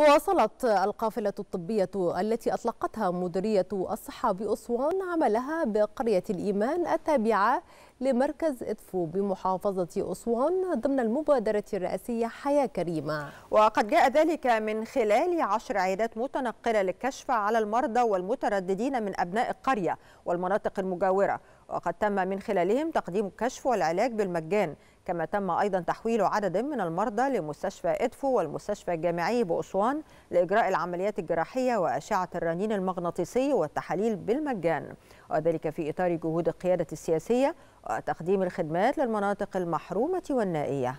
واصلت القافلة الطبية التي أطلقتها مديرية الصحة بأسوان عملها بقرية الإيمان التابعة لمركز إدفو بمحافظة أسوان ضمن المبادرة الرئاسية حياة كريمة وقد جاء ذلك من خلال عشر عيادات متنقلة للكشف على المرضى والمترددين من أبناء القرية والمناطق المجاورة وقد تم من خلالهم تقديم الكشف والعلاج بالمجان كما تم أيضا تحويل عدد من المرضى لمستشفى إدفو والمستشفى الجامعي بأسوان لإجراء العمليات الجراحية وأشعة الرنين المغناطيسي والتحاليل بالمجان وذلك في إطار جهود القيادة السياسية وتقديم الخدمات للمناطق المحرومة والنائية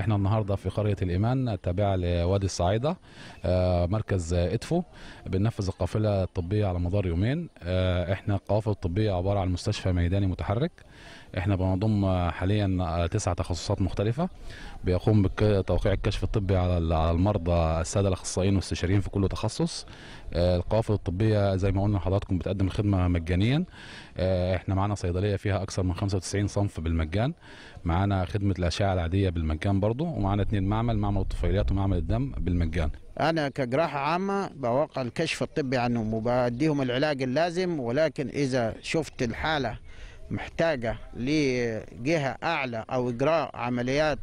احنا النهارده في قريه الايمان التابعه لوادي الصعيده آه، مركز ادفو بننفذ القافله الطبيه على مدار يومين آه، احنا القوافل الطبيه عباره عن مستشفى ميداني متحرك احنا بنضم حاليا تسع تخصصات مختلفه بيقوم بتوقيع الكشف الطبي على المرضى الساده الاخصائيين والاستشاريين في كل تخصص آه، القوافل الطبيه زي ما قلنا لحضراتكم بتقدم الخدمه مجانيا احنا معانا صيدليه فيها اكثر من 95 صنف بالمجان معانا خدمه الاشعه العاديه بالمجان برضه ومعانا اثنين معمل معمل الطفيليات ومعمل الدم بالمجان انا كجراحه عامه بوقع الكشف الطبي عنهم وبديهم العلاج اللازم ولكن اذا شفت الحاله محتاجه لجهه اعلى او اجراء عمليات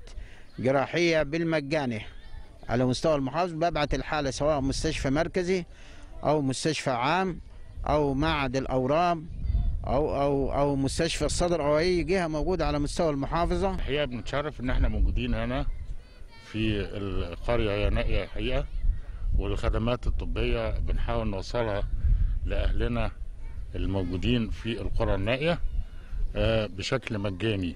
جراحيه بالمجاني على مستوى المحافظ ببعت الحاله سواء مستشفى مركزي او مستشفى عام او معهد الاورام او او او مستشفى الصدر او اي جهه موجوده على مستوى المحافظه الحقيقه بنتشرف ان احنا موجودين هنا في القريه نائيه الحقيقه والخدمات الطبيه بنحاول نوصلها لاهلنا الموجودين في القرى النائيه آه، بشكل مجاني